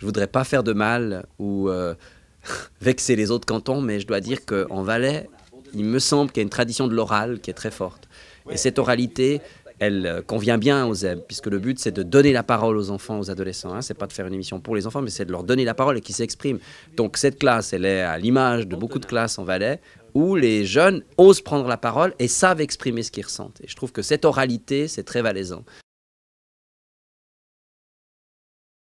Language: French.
je voudrais pas faire de mal ou euh, vexer les autres cantons, mais je dois dire qu'en Valais, il me semble qu'il y a une tradition de l'oral qui est très forte. Et cette oralité, elle euh, convient bien aux ZEB, puisque le but, c'est de donner la parole aux enfants, aux adolescents. Hein. Ce n'est pas de faire une émission pour les enfants, mais c'est de leur donner la parole et qu'ils s'expriment. Donc cette classe, elle est à l'image de beaucoup de classes en Valais, où les jeunes osent prendre la parole et savent exprimer ce qu'ils ressentent. Et je trouve que cette oralité, c'est très valaisant.